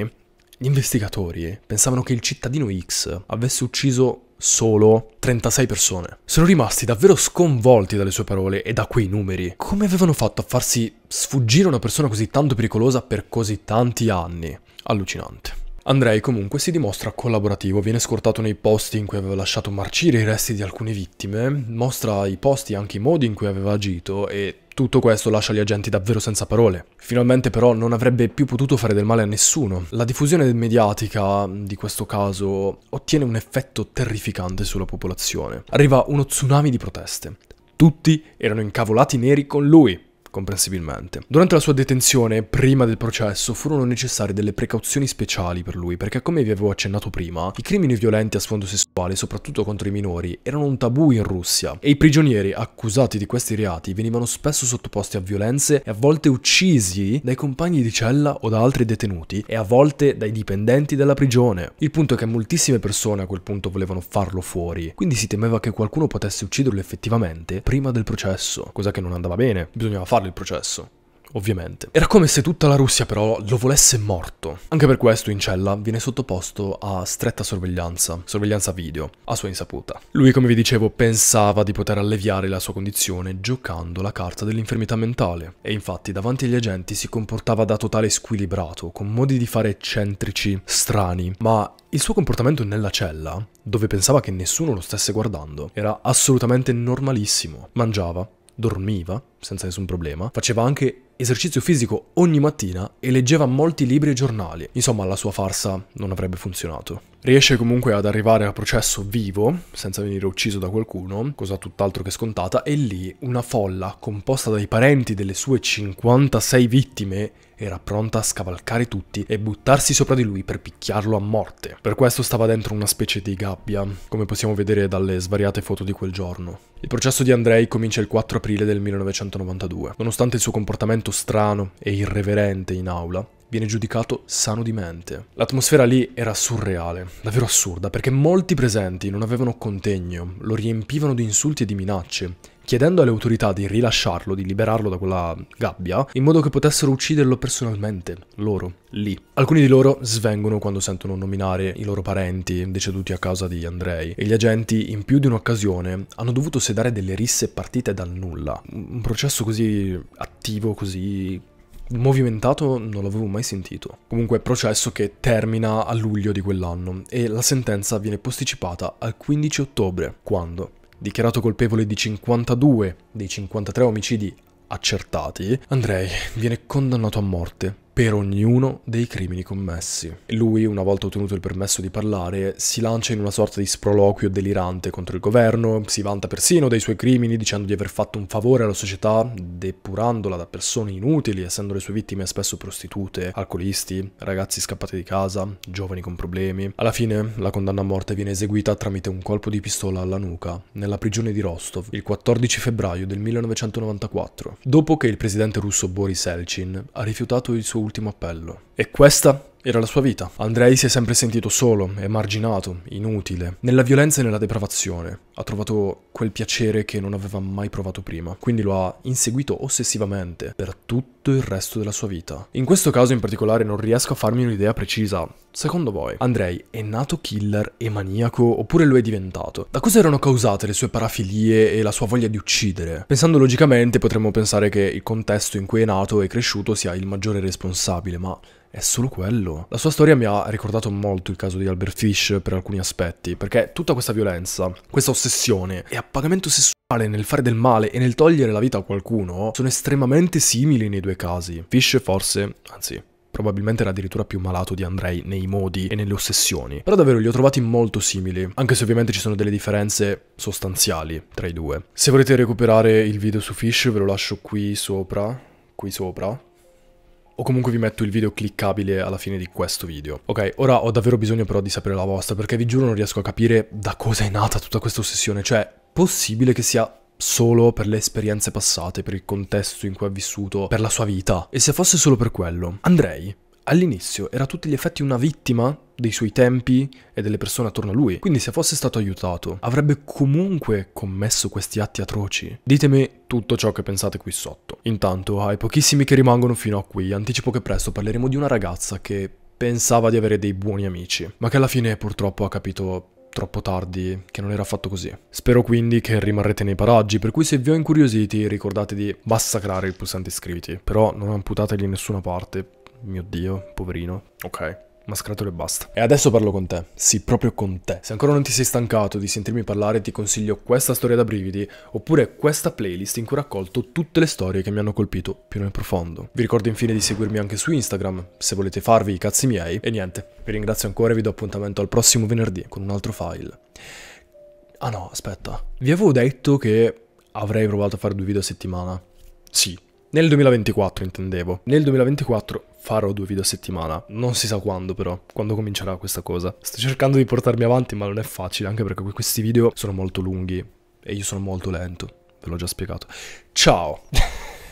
gli investigatori pensavano che il cittadino X avesse ucciso solo 36 persone. Sono rimasti davvero sconvolti dalle sue parole e da quei numeri. Come avevano fatto a farsi sfuggire una persona così tanto pericolosa per così tanti anni? Allucinante. Andrei comunque si dimostra collaborativo, viene scortato nei posti in cui aveva lasciato marcire i resti di alcune vittime, mostra i posti e anche i modi in cui aveva agito e tutto questo lascia gli agenti davvero senza parole. Finalmente però non avrebbe più potuto fare del male a nessuno. La diffusione mediatica di questo caso ottiene un effetto terrificante sulla popolazione. Arriva uno tsunami di proteste. Tutti erano incavolati neri con lui comprensibilmente. Durante la sua detenzione, prima del processo, furono necessarie delle precauzioni speciali per lui, perché come vi avevo accennato prima, i crimini violenti a sfondo sessuale, soprattutto contro i minori, erano un tabù in Russia e i prigionieri accusati di questi reati venivano spesso sottoposti a violenze e a volte uccisi dai compagni di cella o da altri detenuti e a volte dai dipendenti della prigione. Il punto è che moltissime persone a quel punto volevano farlo fuori, quindi si temeva che qualcuno potesse ucciderlo effettivamente prima del processo, cosa che non andava bene, bisognava farlo farlo il processo. Ovviamente. Era come se tutta la Russia però lo volesse morto. Anche per questo in cella viene sottoposto a stretta sorveglianza, sorveglianza video, a sua insaputa. Lui, come vi dicevo, pensava di poter alleviare la sua condizione giocando la carta dell'infermità mentale e infatti davanti agli agenti si comportava da totale squilibrato, con modi di fare eccentrici, strani, ma il suo comportamento nella cella, dove pensava che nessuno lo stesse guardando, era assolutamente normalissimo. Mangiava, dormiva senza nessun problema, faceva anche esercizio fisico ogni mattina e leggeva molti libri e giornali. Insomma, la sua farsa non avrebbe funzionato. Riesce comunque ad arrivare a processo vivo, senza venire ucciso da qualcuno, cosa tutt'altro che scontata, e lì una folla composta dai parenti delle sue 56 vittime era pronta a scavalcare tutti e buttarsi sopra di lui per picchiarlo a morte. Per questo stava dentro una specie di gabbia, come possiamo vedere dalle svariate foto di quel giorno. Il processo di Andrei comincia il 4 aprile del 1992. Nonostante il suo comportamento atteggiamento strano e irreverente in aula, viene giudicato sano di mente. L'atmosfera lì era surreale, davvero assurda, perché molti presenti non avevano contegno, lo riempivano di insulti e di minacce, chiedendo alle autorità di rilasciarlo, di liberarlo da quella gabbia, in modo che potessero ucciderlo personalmente, loro, lì. Alcuni di loro svengono quando sentono nominare i loro parenti deceduti a causa di Andrei e gli agenti in più di un'occasione hanno dovuto sedare delle risse partite dal nulla. Un processo così attivo, così movimentato non l'avevo mai sentito. Comunque processo che termina a luglio di quell'anno e la sentenza viene posticipata al 15 ottobre, quando dichiarato colpevole di 52 dei 53 omicidi accertati, Andrei viene condannato a morte per ognuno dei crimini commessi. Lui, una volta ottenuto il permesso di parlare, si lancia in una sorta di sproloquio delirante contro il governo, si vanta persino dei suoi crimini dicendo di aver fatto un favore alla società, depurandola da persone inutili, essendo le sue vittime spesso prostitute, alcolisti, ragazzi scappati di casa, giovani con problemi. Alla fine la condanna a morte viene eseguita tramite un colpo di pistola alla nuca, nella prigione di Rostov, il 14 febbraio del 1994, dopo che il presidente russo Boris Elchin ha rifiutato il suo ultimo appello. E questa era la sua vita. Andrei si è sempre sentito solo, emarginato, inutile, nella violenza e nella depravazione. Ha trovato quel piacere che non aveva mai provato prima, quindi lo ha inseguito ossessivamente per tutto il resto della sua vita. In questo caso in particolare non riesco a farmi un'idea precisa. Secondo voi, Andrei è nato killer e maniaco oppure lo è diventato? Da cosa erano causate le sue parafilie e la sua voglia di uccidere? Pensando logicamente potremmo pensare che il contesto in cui è nato e cresciuto sia il maggiore responsabile, ma è solo quello. La sua storia mi ha ricordato molto il caso di Albert Fish per alcuni aspetti, perché tutta questa violenza, questa ossessione e appagamento sessuale nel fare del male e nel togliere la vita a qualcuno sono estremamente simili nei due casi. Fish forse, anzi, probabilmente era addirittura più malato di Andrei nei modi e nelle ossessioni. Però davvero li ho trovati molto simili, anche se ovviamente ci sono delle differenze sostanziali tra i due. Se volete recuperare il video su Fish ve lo lascio qui sopra, qui sopra, o comunque vi metto il video cliccabile alla fine di questo video. Ok, ora ho davvero bisogno però di sapere la vostra perché vi giuro non riesco a capire da cosa è nata tutta questa ossessione, cioè possibile che sia solo per le esperienze passate, per il contesto in cui ha vissuto, per la sua vita. E se fosse solo per quello, andrei all'inizio era a tutti gli effetti una vittima dei suoi tempi e delle persone attorno a lui. Quindi se fosse stato aiutato, avrebbe comunque commesso questi atti atroci. Ditemi tutto ciò che pensate qui sotto. Intanto, ai pochissimi che rimangono fino a qui, anticipo che presto parleremo di una ragazza che pensava di avere dei buoni amici, ma che alla fine purtroppo ha capito troppo tardi che non era affatto così. Spero quindi che rimarrete nei paraggi, per cui se vi ho incuriositi ricordate di massacrare il pulsante iscriviti, però non amputateli in nessuna parte, mio Dio, poverino. Ok. Mascratore e basta. E adesso parlo con te. Sì, proprio con te. Se ancora non ti sei stancato di sentirmi parlare, ti consiglio questa storia da brividi, oppure questa playlist in cui ho raccolto tutte le storie che mi hanno colpito più nel profondo. Vi ricordo infine di seguirmi anche su Instagram, se volete farvi i cazzi miei. E niente, vi ringrazio ancora e vi do appuntamento al prossimo venerdì con un altro file. Ah no, aspetta. Vi avevo detto che avrei provato a fare due video a settimana. Sì, nel 2024 intendevo. Nel 2024 farò due video a settimana. Non si sa quando però, quando comincerà questa cosa. Sto cercando di portarmi avanti ma non è facile, anche perché questi video sono molto lunghi e io sono molto lento. Ve l'ho già spiegato. Ciao!